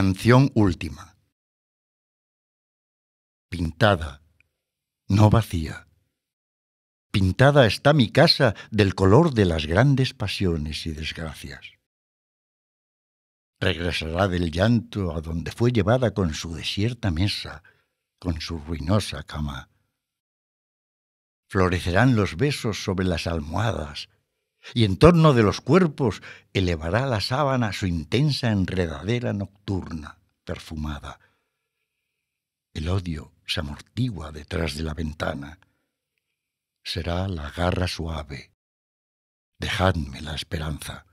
Canción última. Pintada, no vacía. Pintada está mi casa del color de las grandes pasiones y desgracias. Regresará del llanto a donde fue llevada con su desierta mesa, con su ruinosa cama. Florecerán los besos sobre las almohadas, y en torno de los cuerpos elevará la sábana su intensa enredadera nocturna, perfumada. El odio se amortigua detrás de la ventana. Será la garra suave. Dejadme la esperanza.